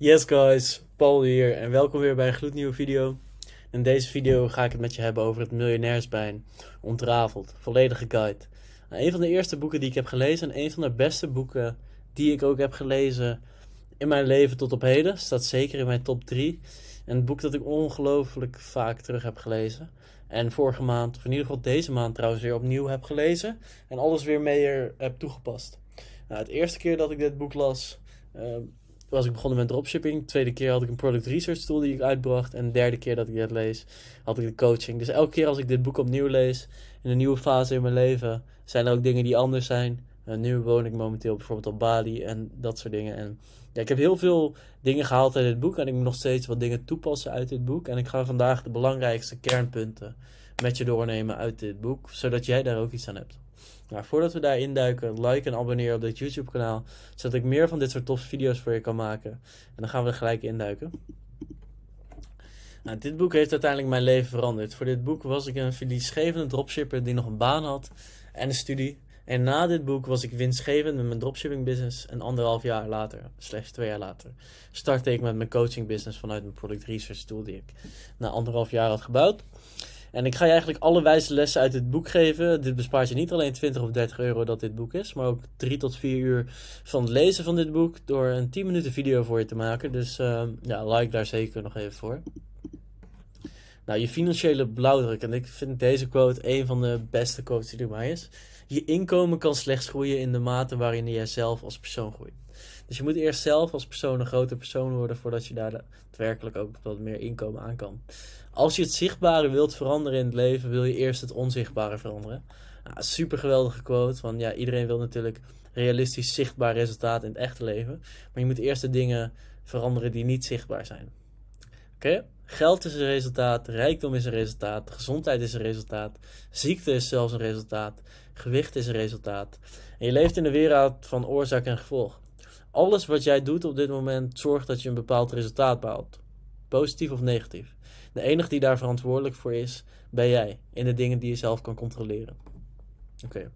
Yes guys, Paul hier en welkom weer bij een gloednieuwe video. In deze video ga ik het met je hebben over het miljonairsbeen ontrafeld, volledige guide. Nou, een van de eerste boeken die ik heb gelezen en een van de beste boeken die ik ook heb gelezen in mijn leven tot op heden, staat zeker in mijn top 3. En het boek dat ik ongelooflijk vaak terug heb gelezen. En vorige maand, of in ieder geval deze maand trouwens, weer opnieuw heb gelezen. En alles weer mee heb toegepast. Nou, het eerste keer dat ik dit boek las, ehm, toen was ik begonnen met dropshipping. tweede keer had ik een product research tool die ik uitbracht. En de derde keer dat ik dit lees, had ik de coaching. Dus elke keer als ik dit boek opnieuw lees, in een nieuwe fase in mijn leven, zijn er ook dingen die anders zijn. En eh, nu woon ik momenteel bijvoorbeeld op Bali en dat soort dingen. En ja, ik heb heel veel dingen gehaald uit dit boek. En ik moet nog steeds wat dingen toepassen uit dit boek. En ik ga vandaag de belangrijkste kernpunten met je doornemen uit dit boek. Zodat jij daar ook iets aan hebt. Nou, voordat we daar duiken, like en abonneer op dit YouTube kanaal, zodat ik meer van dit soort tof video's voor je kan maken. En dan gaan we er gelijk induiken. Nou, dit boek heeft uiteindelijk mijn leven veranderd. Voor dit boek was ik een verliesgevende dropshipper die nog een baan had en een studie. En na dit boek was ik winstgevend met mijn dropshipping business. En anderhalf jaar later, slechts twee jaar later, startte ik met mijn coaching business vanuit mijn product research tool die ik na anderhalf jaar had gebouwd. En ik ga je eigenlijk alle wijze lessen uit dit boek geven. Dit bespaart je niet alleen 20 of 30 euro dat dit boek is, maar ook 3 tot 4 uur van het lezen van dit boek door een 10 minuten video voor je te maken. Dus eh, ja, like daar zeker nog even voor. Nou, je financiële blauwdruk. En ik vind deze quote een van de beste quotes die er is. Je inkomen kan slechts groeien in de mate waarin jij zelf als persoon groeit. Dus je moet eerst zelf als persoon een grote persoon worden voordat je daar daadwerkelijk ook wat meer inkomen aan kan. Als je het zichtbare wilt veranderen in het leven, wil je eerst het onzichtbare veranderen. Nou, super geweldige quote, want ja, iedereen wil natuurlijk realistisch zichtbaar resultaat in het echte leven. Maar je moet eerst de dingen veranderen die niet zichtbaar zijn. Oké? Geld is een resultaat, rijkdom is een resultaat, gezondheid is een resultaat, ziekte is zelfs een resultaat, gewicht is een resultaat. En je leeft in de wereld van oorzaak en gevolg alles wat jij doet op dit moment zorgt dat je een bepaald resultaat behaalt. Positief of negatief. De enige die daar verantwoordelijk voor is, ben jij. In de dingen die je zelf kan controleren. Oké.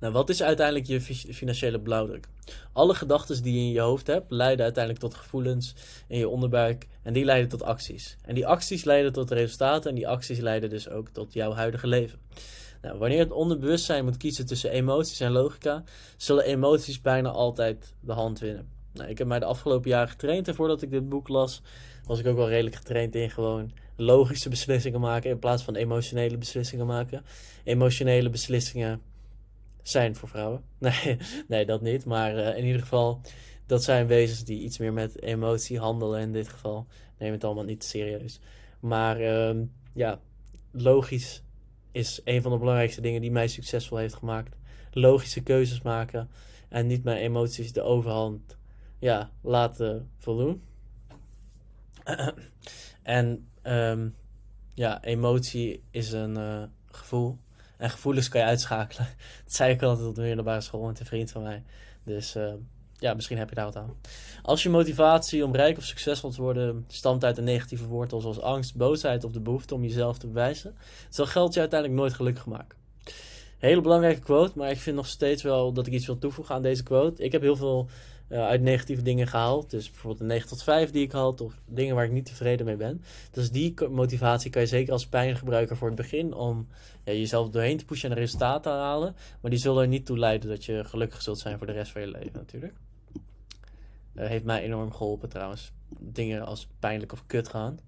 Nou, wat is uiteindelijk je financiële blauwdruk? Alle gedachten die je in je hoofd hebt, leiden uiteindelijk tot gevoelens in je onderbuik. En die leiden tot acties. En die acties leiden tot resultaten. En die acties leiden dus ook tot jouw huidige leven wanneer het onderbewustzijn moet kiezen tussen emoties en logica, zullen emoties bijna altijd de hand winnen. Nou, ik heb mij de afgelopen jaren getraind en voordat ik dit boek las, was ik ook wel redelijk getraind in gewoon logische beslissingen maken in plaats van emotionele beslissingen maken. Emotionele beslissingen zijn voor vrouwen. Nee, nee dat niet. Maar eh, in ieder geval, dat zijn wezens die iets meer met emotie handelen in dit geval. Neem het allemaal niet serieus. Maar ehm, ja, logisch is een van de belangrijkste dingen die mij succesvol heeft gemaakt. Logische keuzes maken en niet mijn emoties de overhand ja, laten voldoen. en ehm, ja, emotie is een eh, gevoel. En gevoelens kan je uitschakelen. Dat zei ik altijd op de middelbare school met een vriend van mij. Dus ehm, ja, misschien heb je daar wat aan. Als je motivatie om rijk of succesvol te worden stamt uit een negatieve wortel zoals angst, boosheid of de behoefte om jezelf te bewijzen, zal geld je uiteindelijk nooit gelukkig maken. Hele belangrijke quote, maar ik vind nog steeds wel dat ik iets wil toevoegen aan deze quote. Ik heb heel veel eh, uit negatieve dingen gehaald. Dus bijvoorbeeld de 9 tot 5 die ik had, of dingen waar ik niet tevreden mee ben. Dus die motivatie kan je zeker als pijn gebruiken voor het begin, om ja, jezelf doorheen te pushen en resultaten te halen. Maar die zullen er niet toe leiden dat je gelukkig zult zijn voor de rest van je leven natuurlijk. Eh, heeft mij enorm geholpen trouwens. Dingen als pijnlijk of kut gaan.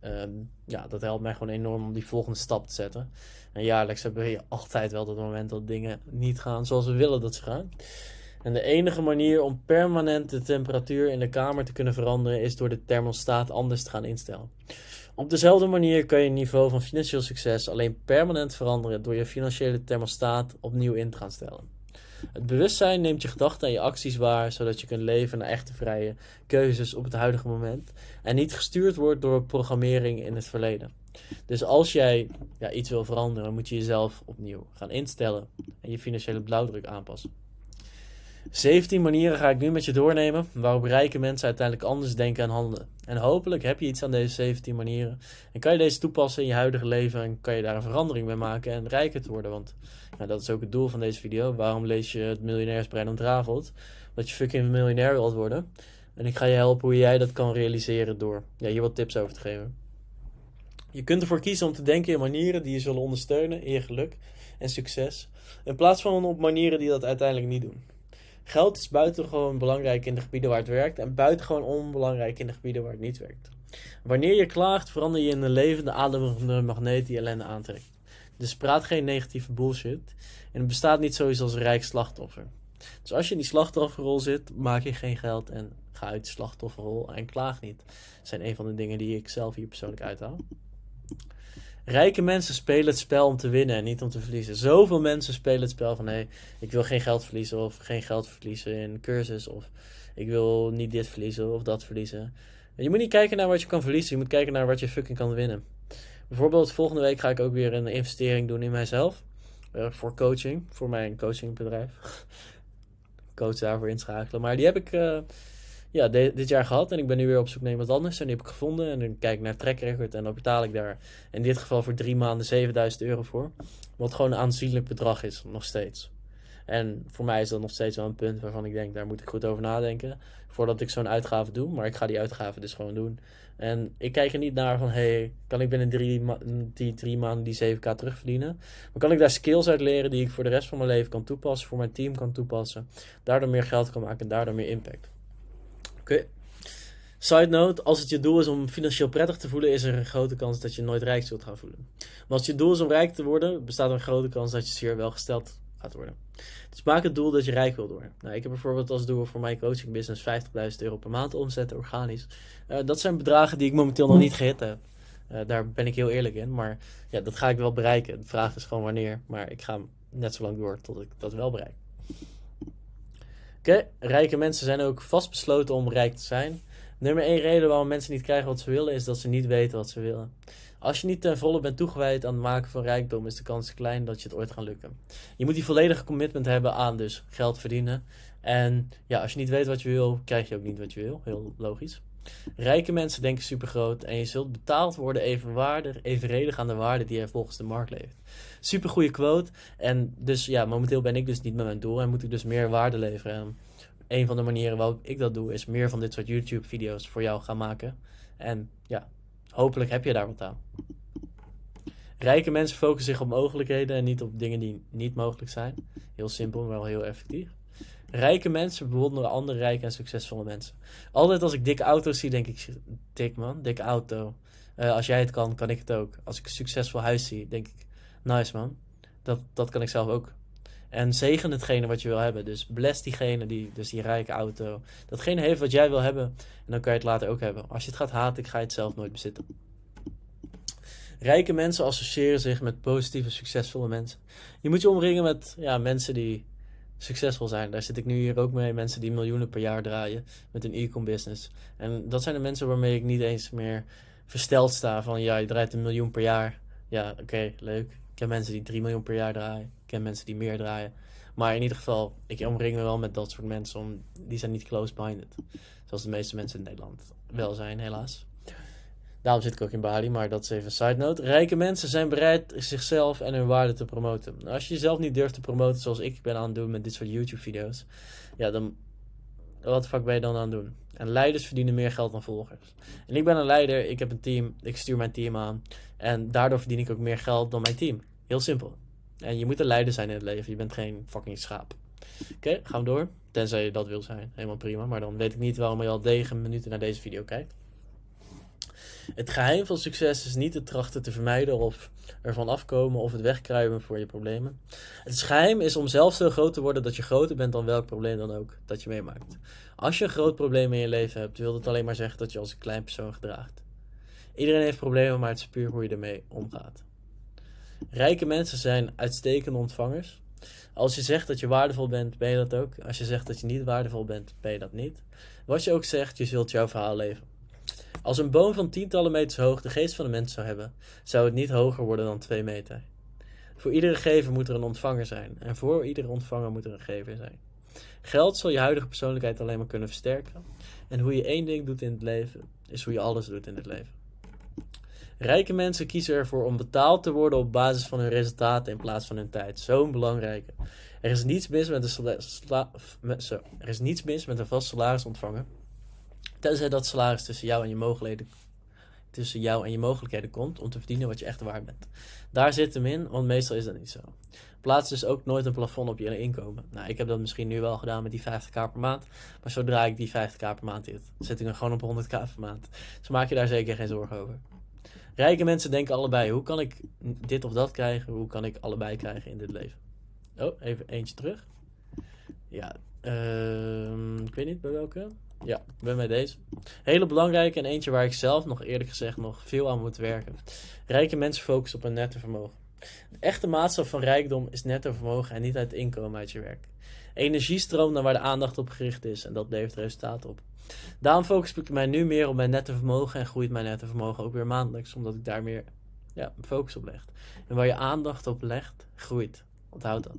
Ehm, ja, dat helpt mij gewoon enorm om die volgende stap te zetten. En jaarlijks hebben je altijd wel dat moment dat dingen niet gaan zoals we willen dat ze gaan. En de enige manier om permanent de temperatuur in de kamer te kunnen veranderen is door de thermostaat anders te gaan instellen. Op dezelfde manier kun je het niveau van financieel succes alleen permanent veranderen door je financiële thermostaat opnieuw in te gaan stellen. Het bewustzijn neemt je gedachten en je acties waar, zodat je kunt leven naar echte vrije keuzes op het huidige moment en niet gestuurd wordt door programmering in het verleden. Dus als jij ja, iets wil veranderen, moet je jezelf opnieuw gaan instellen en je financiële blauwdruk aanpassen. 17 manieren ga ik nu met je doornemen waarop rijke mensen uiteindelijk anders denken en handelen. En hopelijk heb je iets aan deze 17 manieren. En kan je deze toepassen in je huidige leven en kan je daar een verandering mee maken en rijker te worden. Want dat is ook het doel van deze video. Waarom lees je het miljonairsbrein ontrafeld? Dat je fucking miljonair wilt worden. En ik ga je helpen hoe jij dat kan realiseren door ja, hier wat tips over te geven. Je kunt ervoor kiezen om te denken in manieren die je zullen ondersteunen in je geluk en succes. In plaats van op manieren die dat uiteindelijk niet doen. Geld is buitengewoon belangrijk in de gebieden waar het werkt en buitengewoon onbelangrijk in de gebieden waar het niet werkt. Wanneer je klaagt, verander je in een levende ademende magneet die ellende aantrekt. Dus praat geen negatieve bullshit en het bestaat niet sowieso als een rijk slachtoffer. Dus als je in die slachtofferrol zit, maak je geen geld en ga uit de slachtofferrol en klaag niet. Dat zijn een van de dingen die ik zelf hier persoonlijk uithaal. Rijke mensen spelen het spel om te winnen en niet om te verliezen. Zoveel mensen spelen het spel van hé, hey, ik wil geen geld verliezen of geen geld verliezen in cursus of ik wil niet dit verliezen of dat verliezen. En je moet niet kijken naar wat je kan verliezen, je moet kijken naar wat je fucking kan winnen. Bijvoorbeeld volgende week ga ik ook weer een investering doen in mijzelf. Eh, voor coaching, voor mijn coachingbedrijf. Coach daarvoor inschakelen. Maar die heb ik eh, ja, dit jaar gehad. En ik ben nu weer op zoek naar iemand anders. En die heb ik gevonden. En dan kijk ik naar track record. En dan betaal ik daar in dit geval voor drie maanden 7000 euro voor. Wat gewoon een aanzienlijk bedrag is, nog steeds. En voor mij is dat nog steeds wel een punt waarvan ik denk, daar moet ik goed over nadenken. Voordat ik zo'n uitgave doe. Maar ik ga die uitgave dus gewoon doen. En ik kijk er niet naar van, hey, kan ik binnen drie die drie maanden die 7k terugverdienen? Maar kan ik daar skills uit leren die ik voor de rest van mijn leven kan toepassen, voor mijn team kan toepassen? Daardoor meer geld kan maken en daardoor meer impact. Oké. Side note, als het je doel is om financieel prettig te voelen, is er een grote kans dat je nooit rijk zult gaan voelen. Maar als je doel is om rijk te worden, bestaat er een grote kans dat je zeer welgesteld gaat worden. Dus maak het doel dat je rijk wilt worden. Nou, ik heb bijvoorbeeld als doel voor mijn coaching business 50.000 euro per maand omzetten, organisch. Eh, dat zijn bedragen die ik momenteel nog niet gehit heb. Eh, daar ben ik heel eerlijk in. Maar ja, dat ga ik wel bereiken. De vraag is gewoon wanneer. Maar ik ga net zo lang door tot ik dat wel bereik. Oké, rijke mensen zijn ook vastbesloten om rijk te zijn. Nummer één reden waarom mensen niet krijgen wat ze willen is dat ze niet weten wat ze willen. Als je niet ten volle bent toegewijd aan het maken van rijkdom, is de kans klein dat je het ooit gaat lukken. Je moet die volledige commitment hebben aan dus geld verdienen. En ja, als je niet weet wat je wil, krijg je ook niet wat je wil. Heel logisch. Rijke mensen denken supergroot en je zult betaald worden evenwaardig, evenredig aan de waarde die er volgens de markt leeft. Super quote. En dus ja, momenteel ben ik dus niet met mijn doel en moet ik dus meer waarde leveren. En een van de manieren waarop ik dat doe is meer van dit soort YouTube-video's voor jou gaan maken. En ja, hopelijk heb je daar wat aan. Rijke mensen focussen zich op mogelijkheden en niet op dingen die niet mogelijk zijn. Heel simpel, maar wel heel effectief. Rijke mensen bewonderen andere rijke en succesvolle mensen. Altijd als ik dikke auto's zie, denk ik: dik man, dikke auto. Eh, als jij het kan, kan ik het ook. Als ik een succesvol huis zie, denk ik: nice man, dat, dat kan ik zelf ook. En zegen hetgene wat je wil hebben. Dus bless diegene die, dus die rijke auto. Datgene heeft wat jij wil hebben. En dan kan je het later ook hebben. Als je het gaat haten, ga je het zelf nooit bezitten. Rijke mensen associëren zich met positieve, succesvolle mensen. Je moet je omringen met ja, mensen die succesvol zijn. Daar zit ik nu hier ook mee. Mensen die miljoenen per jaar draaien met een e-com business. En dat zijn de mensen waarmee ik niet eens meer versteld sta van ja, je draait een miljoen per jaar. Ja, oké, leuk. Ik ken mensen die 3 miljoen per jaar draaien. Ik ken mensen die meer draaien. Maar in ieder geval, ik omring me wel met dat soort mensen. Om, die zijn niet close-minded. Zoals de meeste mensen in Nederland wel zijn, helaas. Daarom zit ik ook in Bali, maar dat is even een side note. Rijke mensen zijn bereid zichzelf en hun waarde te promoten. Nou, als je jezelf niet durft te promoten, zoals ik ben aan het doen met dit soort YouTube-video's, ja, dan. Wat fuck ben je dan aan het doen? En leiders verdienen meer geld dan volgers. En ik ben een leider, ik heb een team, ik stuur mijn team aan. En daardoor verdien ik ook meer geld dan mijn team. Heel simpel. En je moet een leider zijn in het leven, je bent geen fucking schaap. Oké, gaan we door. Tenzij je dat wil zijn, helemaal prima. Maar dan weet ik niet waarom je al 9 minuten naar deze video kijkt. Het geheim van succes is niet te trachten te vermijden of ervan afkomen of het wegkruipen voor je problemen. Het geheim is om zelf zo groot te worden dat je groter bent dan welk probleem dan ook dat je meemaakt. Als je een groot probleem in je leven hebt, wil dat alleen maar zeggen dat je als een klein persoon gedraagt. Iedereen heeft problemen, maar het is puur hoe je ermee omgaat. Rijke mensen zijn uitstekende ontvangers. Als je zegt dat je waardevol bent, ben je dat ook. Als je zegt dat je niet waardevol bent, ben je dat niet. Wat je ook zegt, je zult jouw verhaal leven. Als een boom van tientallen meters hoog de geest van de mens zou hebben, zou het niet hoger worden dan twee meter. Voor iedere gever moet er een ontvanger zijn, en voor iedere ontvanger moet er een gever zijn. Geld zal je huidige persoonlijkheid alleen maar kunnen versterken. En hoe je één ding doet in het leven, is hoe je alles doet in het leven. Rijke mensen kiezen ervoor om betaald te worden op basis van hun resultaten in plaats van hun tijd. Zo'n belangrijke. Er is niets mis met een, sla- er is niets mis met een vast salaris ontvangen. Tenzij dat salaris tussen jou en je mogelijkheden tussen jou en je mogelijkheden komt om te verdienen wat je echt waard bent. Daar zit hem in, want meestal is dat niet zo. Plaats dus ook nooit een plafond op je inkomen. Nou, ik heb dat misschien nu wel gedaan met die 50k per maand. Maar zodra ik die 50k per maand in zit ik er gewoon op 100k per maand. Dus maak je daar zeker geen zorgen over. Rijke mensen denken allebei, hoe kan ik dit of dat krijgen? Hoe kan ik allebei krijgen in dit leven? Oh, even eentje terug. Ja, ehm, ik weet niet bij welke. Ja, ben bij deze. Hele belangrijke en eentje waar ik zelf nog eerlijk gezegd nog veel aan moet werken. Rijke mensen focussen op hun netto vermogen. De echte maatstaf van rijkdom is netto vermogen en niet uit inkomen uit je werk. Energie stroomt naar waar de aandacht op gericht is en dat levert resultaat op. Daarom focus ik mij nu meer op mijn netto vermogen en groeit mijn netto vermogen ook weer maandelijks, omdat ik daar meer ja, focus op leg. En waar je aandacht op legt, groeit. Onthoud dat.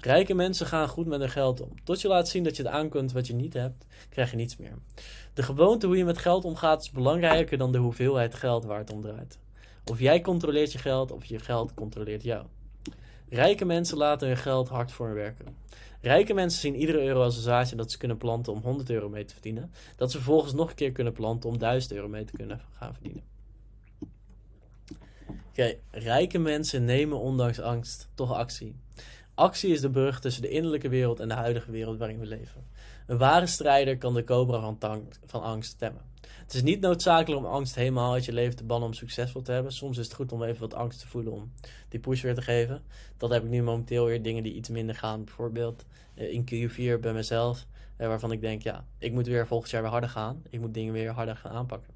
Rijke mensen gaan goed met hun geld om. Tot je laat zien dat je het aan kunt wat je niet hebt, krijg je niets meer. De gewoonte hoe je met geld omgaat is belangrijker dan de hoeveelheid geld waar het om draait. Of jij controleert je geld of je geld controleert jou. Rijke mensen laten hun geld hard voor hun werken. Rijke mensen zien iedere euro als een zaadje dat ze kunnen planten om 100 euro mee te verdienen. Dat ze vervolgens nog een keer kunnen planten om 1000 euro mee te kunnen gaan verdienen. Oké, rijke mensen nemen ondanks angst toch actie. Actie is de brug tussen de innerlijke wereld en de huidige wereld waarin we leven. Een ware strijder kan de cobra van, angst temmen. Het is niet noodzakelijk om angst helemaal uit je leven te bannen om succesvol te hebben. Soms is het goed om even wat angst te voelen om die push weer te geven. Dat heb ik nu momenteel weer dingen die iets minder gaan. Bijvoorbeeld eh, in Q4 bij mezelf, eh, waarvan ik denk, ja, ik moet weer volgend jaar weer harder gaan. Ik moet dingen weer harder gaan aanpakken.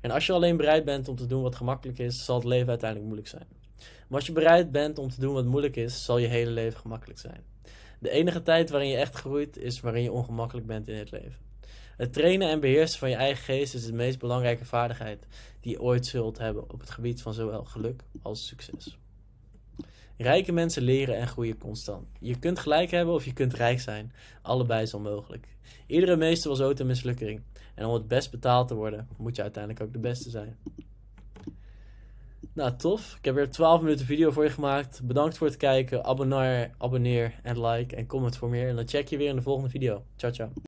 En als je alleen bereid bent om te doen wat gemakkelijk is, zal het leven uiteindelijk moeilijk zijn. Maar als je bereid bent om te doen wat moeilijk is, zal je hele leven gemakkelijk zijn. De enige tijd waarin je echt groeit is waarin je ongemakkelijk bent in het leven. Het trainen en beheersen van je eigen geest is de meest belangrijke vaardigheid die je ooit zult hebben op het gebied van zowel geluk als succes. Rijke mensen leren en groeien constant. Je kunt gelijk hebben of je kunt rijk zijn. Allebei is onmogelijk. Iedere meester was ooit een mislukking. En om het best betaald te worden, moet je uiteindelijk ook de beste zijn. Nou, tof. Ik heb weer 12 minuten video voor je gemaakt. Bedankt voor het kijken. Abonneer, abonneer en like en comment voor meer. En dan check je weer in de volgende video. Ciao, ciao.